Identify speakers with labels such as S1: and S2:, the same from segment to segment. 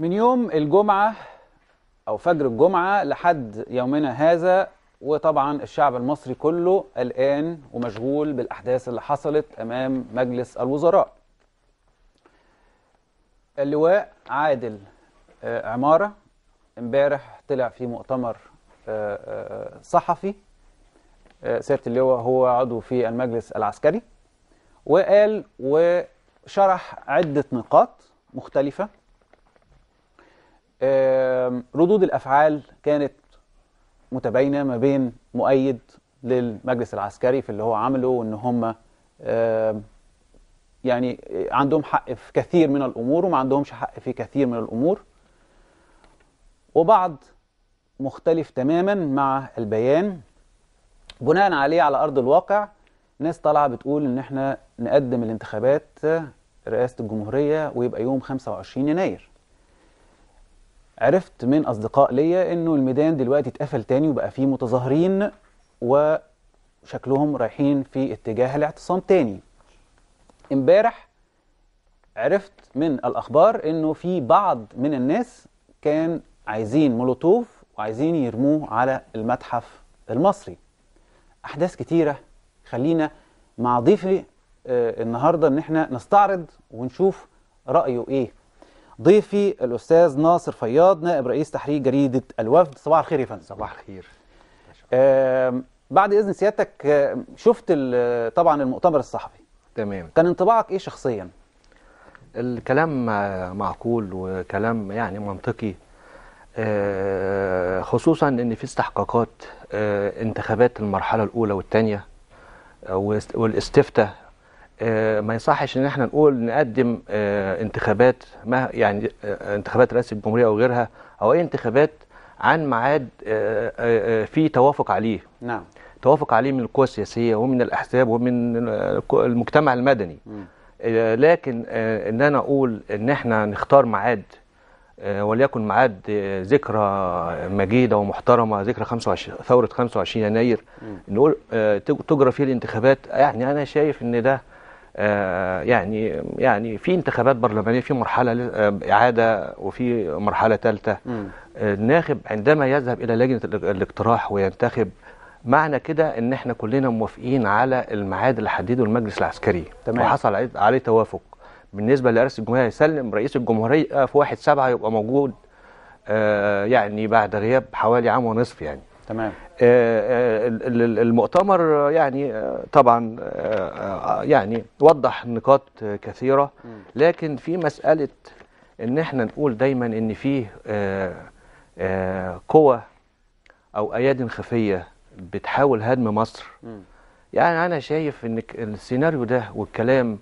S1: من يوم الجمعة أو فجر الجمعة لحد يومنا هذا وطبعا الشعب المصري كله قلقان ومشغول بالأحداث اللي حصلت أمام مجلس الوزراء اللواء عادل آه، عمارة امبارح طلع في مؤتمر آه، آه، صحفي سيادة اللواء هو عضو في المجلس العسكري وقال وشرح عدة نقاط مختلفة ردود الافعال كانت متباينه ما بين مؤيد للمجلس العسكري في اللي هو عمله وان هم يعني عندهم حق في كثير من الامور وما عندهمش حق في كثير من الامور وبعض مختلف تماما مع البيان بناء عليه على ارض الواقع ناس طالعه بتقول ان احنا نقدم الانتخابات آه، رئاسه الجمهوريه ويبقى يوم 25 يناير عرفت من أصدقاء ليا إنه الميدان دلوقتي اتقفل تاني وبقى فيه متظاهرين وشكلهم رايحين في اتجاه الاعتصام تاني امبارح عرفت من الأخبار إنه في بعض من الناس كان عايزين مولوتوف وعايزين يرموه على المتحف المصري أحداث كتيرة خلينا مع ضيفي آه، النهارده ان احنا نستعرض ونشوف رايه ايه ضيفي الأستاذ ناصر فياض نائب رئيس تحرير جريدة الوفد صباح الخير يا فندم صباح الخير بعد إذن سيادتك شفت طبعا المؤتمر الصحفي تمام كان انطباعك إيه شخصيا؟ الكلام
S2: معقول وكلام يعني منطقي آه، خصوصا ان في استحقاقات آه، انتخابات المرحله الاولى والثانيه آه، والاستفتاء آه، ما يصحش ان احنا نقول نقدم آه، انتخابات ما يعني آه، انتخابات رئاسه الجمهوريه او غيرها او اي انتخابات عن ميعاد في توافق عليه نعم توافق عليه من القوى السياسيه ومن الاحزاب ومن المجتمع المدني م. لكن ان انا اقول ان احنا نختار ميعاد وليكن ميعاد ذكرى مجيده ومحترمه ذكرى 25 ثوره 25 يناير نقول تجرى فيه الانتخابات يعني انا شايف ان ده آه، يعني يعني في انتخابات برلمانيه في مرحله آه، اعاده وفي مرحله ثالثه الناخب عندما يذهب الى لجنه الاقتراح وينتخب معنى كده ان احنا كلنا موافقين على الميعاد اللي حدده المجلس العسكري تمام. وحصل عليه توافق بالنسبه لرئيس الجمهوريه يسلم رئيس الجمهوريه في 1 7 يبقى موجود آه، يعني بعد غياب حوالي عام ونصف يعني تمام آه، آه، المؤتمر يعني آه، طبعا يعني وضح نقاط كثيرة لكن في مسألة ان احنا نقول دايما ان فيه قوى او اياد خفية بتحاول هدم مصر يعني انا شايف ان السيناريو ده والكلام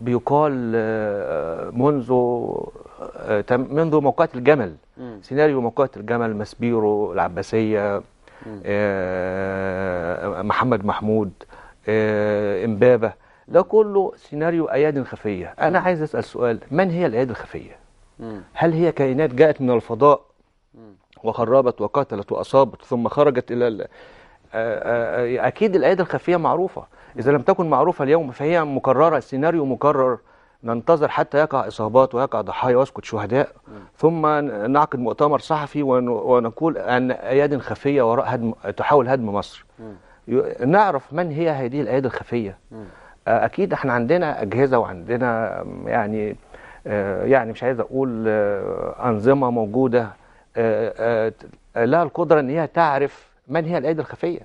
S2: بيقال آه، منذ آه، منذ موقعة الجمل سيناريو موقعة الجمل مسبيرو العباسية آه، محمد محمود امبابة ده كله سيناريو ايادي خفية انا عايز اسأل سؤال من هي الايادي الخفية هل هي كائنات جاءت من الفضاء وخربت وقتلت واصابت ثم خرجت الى اكيد الايادي الخفية معروفة إذا لم تكن معروفة اليوم فهي مكررة السيناريو مكرر ننتظر حتى يقع إصابات ويقع ضحايا ويسقط شهداء ثم نعقد مؤتمر صحفي ونقول أن أياد خفية وراء هدم تحاول هدم مصر نعرف من هي هذه الأيادي الخفية أكيد احنا عندنا أجهزة وعندنا يعني يعني مش عايز أقول أنظمة موجودة لها القدرة أن هي تعرف من هي الايد الخفية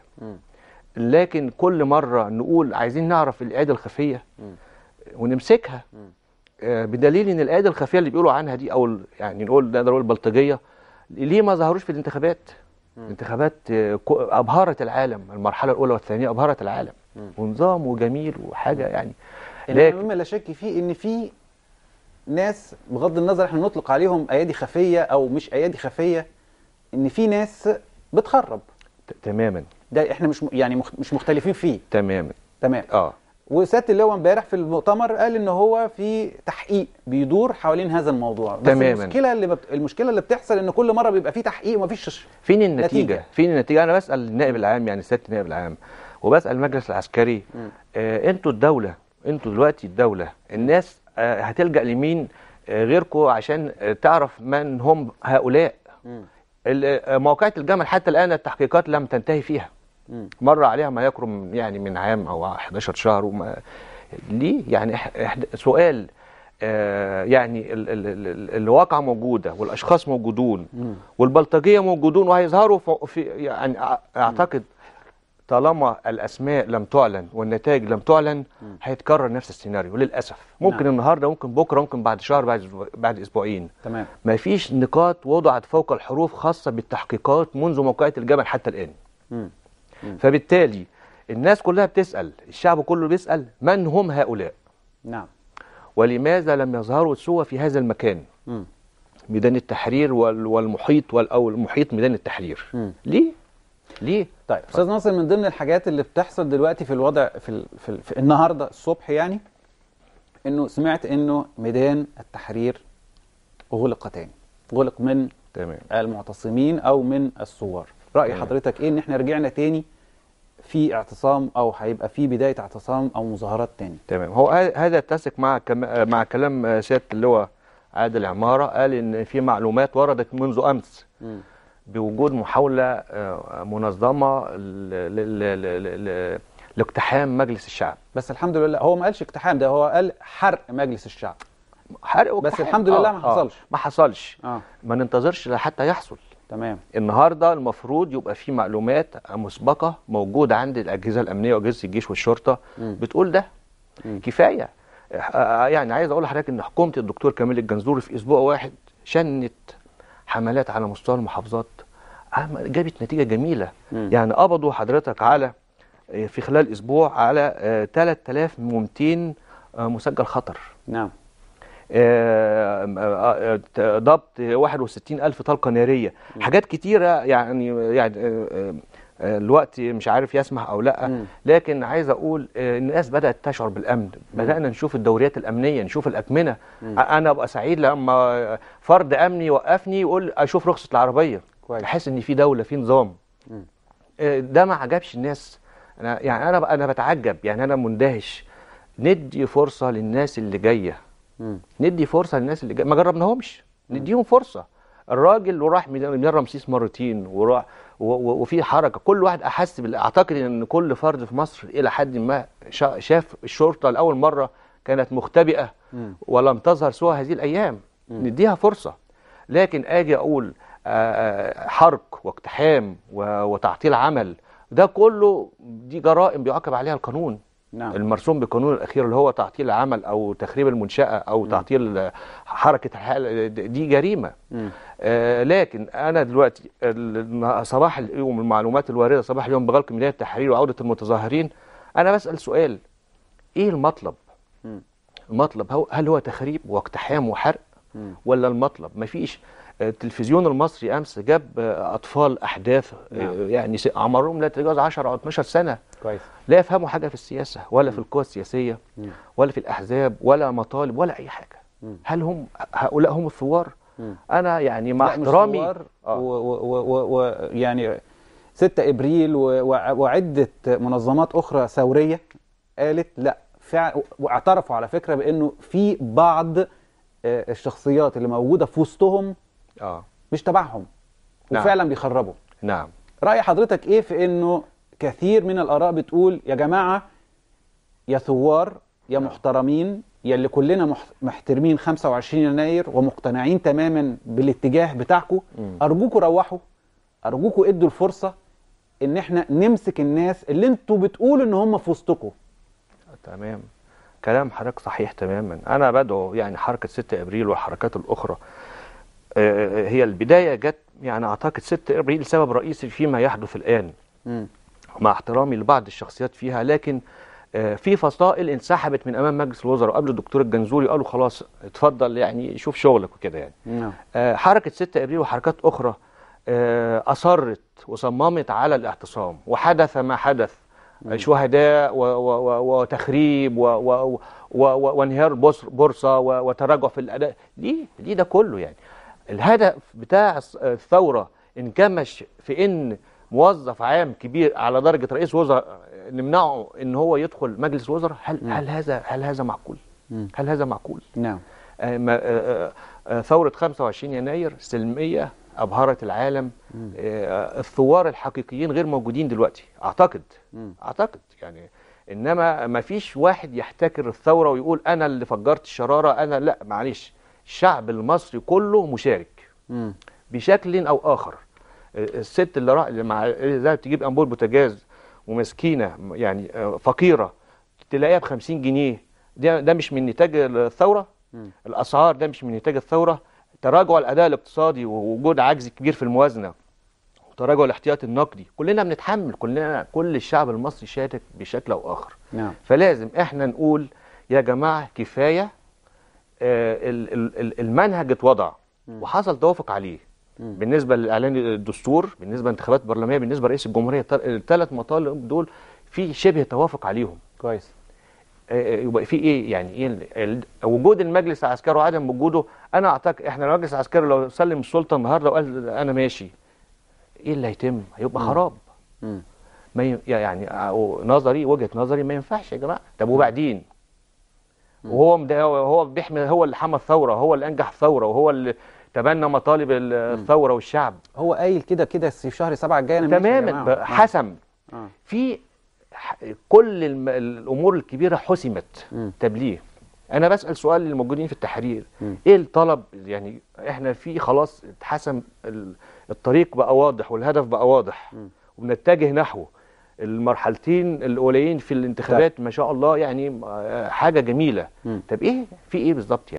S2: لكن كل مرة نقول عايزين نعرف الآية الخفية ونمسكها آه، بدليل ان الايادي الخفيه اللي بيقولوا عنها دي او يعني نقول نقدر نقول البلطجيه ليه ما ظهروش في الانتخابات؟ انتخابات آه، ابهرت العالم المرحله الاولى والثانيه ابهرت العالم ونظام وجميل وحاجه يعني
S1: لكن مما لا شك فيه ان في ناس بغض النظر احنا نطلق عليهم ايادي خفيه او مش ايادي خفيه ان في ناس بتخرب تماما ده احنا مش يعني مش مختلفين فيه تماما تمام اه وسياده اللواء امبارح في المؤتمر قال ان هو في تحقيق بيدور حوالين هذا الموضوع بس تماما المشكله اللي بت... المشكله اللي بتحصل ان كل مره بيبقى في تحقيق ومفيش
S2: فين النتيجه نتيجة. فين النتيجه انا بسال النائب العام يعني سياده النائب العام وبسال المجلس العسكري آه انتوا الدوله انتوا دلوقتي الدوله الناس آه هتلجا لمين آه غيركم عشان آه تعرف من هم هؤلاء آه، مواقعة الجمل حتى الان التحقيقات لم تنتهي فيها مر عليها ما يكرم يعني من عام او 11 شهر وما ليه يعني سؤال آه، يعني الواقعه الواقع موجوده والاشخاص موجودون والبلطجيه موجودون وهيظهروا في يعني اعتقد طالما الاسماء لم تعلن والنتائج لم تعلن هيتكرر نفس السيناريو للاسف ممكن نعم. النهارده ممكن بكره ممكن بعد شهر بعد بعد اسبوعين تمام مفيش نقاط وضعت فوق الحروف خاصه بالتحقيقات منذ موقعه الجبل حتى الان مم. فبالتالي الناس كلها بتسأل الشعب كله بيسأل من هم هؤلاء نعم ولماذا لم يظهروا سوى في هذا
S1: المكان م. ميدان التحرير والمحيط او المحيط ميدان التحرير م. ليه ليه طيب استاذ ناصر من ضمن الحاجات اللي بتحصل دلوقتي في الوضع في, ال... في, ال... في النهارده الصبح يعني انه سمعت انه ميدان التحرير غلق تاني غلق من تمام المعتصمين او من الثوار راي حضرتك ايه ان احنا رجعنا تاني في اعتصام او هيبقى في بدايه اعتصام او مظاهرات تاني
S2: تمام هو هذا يتسق مع كم... مع كلام سياده اللواء عادل عماره قال ان في معلومات وردت منذ امس م. بوجود محاوله
S1: آه، منظمه ل... ل... ل... لاقتحام مجلس الشعب بس الحمد لله هو ما قالش اقتحام ده هو قال حرق مجلس الشعب حرق بس الحمد لله آه ما حصلش آه ما حصلش آه. ما ننتظرش حتى يحصل تمام النهارده
S2: المفروض يبقى في معلومات مسبقه موجوده عند الاجهزه الامنيه واجهزه الجيش والشرطه م. بتقول ده م. كفايه آه، يعني عايز اقول لحضرتك ان حكومه الدكتور كمال الجنزوري في اسبوع واحد شنت حملات على مستوى المحافظات جابت نتيجه جميله م. يعني قبضوا حضرتك على آه، في خلال اسبوع على 3200 آه، مسجل خطر نعم آه، آه، آه، ضبط 61 ألف طلقة نارية حاجات كتيرة يعني يعني الوقت مش عارف يسمح او لا م. لكن عايز اقول الناس بدات تشعر بالامن بدانا نشوف الدوريات الامنيه نشوف الاكمنه م. انا ابقى سعيد لما فرد امني يوقفني يقول اشوف رخصه العربيه احس ان في دوله في نظام ده ما عجبش الناس انا يعني انا انا بتعجب يعني انا مندهش ندي فرصه للناس اللي جايه ندي فرصه للناس اللي جاي ما جربناهمش نديهم فرصه الراجل وراح ميدان رمسيس مرتين وراح وفي حركه كل واحد احس بال... اعتقد ان كل فرد في مصر الى حد ما شاف الشرطه لاول مره كانت مختبئه ولم تظهر سوى هذه الايام نديها فرصه لكن اجي اقول آه، آه، حرق واقتحام وتعطيل عمل ده كله دي جرائم بيعاقب عليها القانون نعم. المرسوم بالقانون الاخير اللي هو تعطيل العمل او تخريب المنشاه او م. تعطيل حركه الحال دي جريمه آه لكن انا دلوقتي صباح اليوم المعلومات الوارده صباح اليوم بغلق ميدان التحرير وعوده المتظاهرين انا بسال سؤال ايه المطلب م. المطلب هو هل هو تخريب واقتحام وحرق م. ولا المطلب ما فيش آه، التلفزيون المصري امس جاب آه، اطفال احداث آه، نعم. يعني عمرهم لا يتجاوز 10 او 12 سنه كويس لا يفهموا حاجه في السياسه ولا في القوى السياسيه ولا في الاحزاب ولا مطالب ولا اي حاجه هل هم
S1: هؤلاء هم الثوار انا يعني مع احترامي ويعني آه. 6 ابريل وعده منظمات اخرى ثوريه قالت لا واعترفوا على فكره بانه في بعض آه، الشخصيات اللي موجوده في وسطهم اه مش تبعهم نعم. وفعلا نعم. بيخربوا نعم راي حضرتك ايه في انه كثير من الآراء بتقول يا جماعة يا ثوار يا نعم. محترمين يا اللي كلنا محترمين 25 يناير ومقتنعين تماما بالاتجاه بتاعكم أرجوكوا روحوا أرجوكوا ادوا الفرصة إن احنا نمسك الناس اللي انتوا بتقولوا إن هم في
S2: تمام كلام حضرتك صحيح تماما أنا بدعو يعني حركة 6 أبريل والحركات الأخرى آه، آه، هي البداية جت يعني أعتقد 6 أبريل سبب رئيسي فيما يحدث الآن م. مع احترامي لبعض الشخصيات فيها لكن آه، في فصائل انسحبت من امام مجلس الوزراء وقبل الدكتور الجنزوري قالوا خلاص اتفضل يعني شوف شغلك وكده يعني نعم. آه، حركه 6 ابريل وحركات اخرى آه، اصرت وصممت على الاعتصام وحدث ما حدث نعم. شهداء وتخريب وانهيار بورصه وتراجع في الاداء ليه ليه ده كله يعني الهدف بتاع الثوره انكمش في ان موظف عام كبير على درجه رئيس وزراء نمنعه ان هو يدخل مجلس وزراء هل م. نعم. هل هذا هل هذا معقول؟ م. هل هذا معقول؟ نعم آه، آه، آه، ثوره 25 يناير سلميه ابهرت العالم الثوار الحقيقيين غير موجودين دلوقتي اعتقد اعتقد يعني انما ما فيش واحد يحتكر الثوره ويقول انا اللي فجرت الشراره انا لا معلش الشعب المصري كله مشارك بشكل او اخر الست اللي راح اللي مع ده تجيب انبوب بوتاجاز ومسكينه يعني آه، فقيره تلاقيها ب 50 جنيه ده, ده مش من نتاج الثوره م. الاسعار ده مش من نتاج الثوره تراجع الاداء الاقتصادي ووجود عجز كبير في الموازنه وتراجع الاحتياط النقدي كلنا بنتحمل كلنا كل الشعب المصري شاتك بشكل او اخر نعم. فلازم احنا نقول يا جماعه كفايه آه، المنهج اتوضع وحصل توافق عليه بالنسبه للاعلان الدستور بالنسبه لانتخابات برلمانيه بالنسبه لرئيس الجمهوريه الثلاث مطالب دول في شبه توافق عليهم كويس آه، آه، يبقى في ايه يعني ايه وجود المجلس العسكري وعدم وجوده انا اعتقد احنا المجلس العسكري لو سلم السلطه النهارده وقال انا ماشي ايه اللي هيتم هيبقى خراب ما يعني نظري وجهه نظري ما ينفعش يا جماعه طب وبعدين وهو هو بيحمي هو اللي حمى الثوره هو اللي انجح الثوره وهو اللي تبنى مطالب الثوره والشعب
S1: هو قايل كده كده في شهر سبعة الجاي انا تماما حسم آه. آه.
S2: في كل الامور الكبيره حسمت طب تبليه انا بسال سؤال للموجودين في التحرير م. ايه الطلب يعني احنا في خلاص اتحسم الطريق بقى واضح والهدف بقى واضح وبنتجه نحوه المرحلتين الاولين في الانتخابات طيب. ما شاء الله يعني آه، حاجه جميله م. طب ايه في ايه بالظبط يعني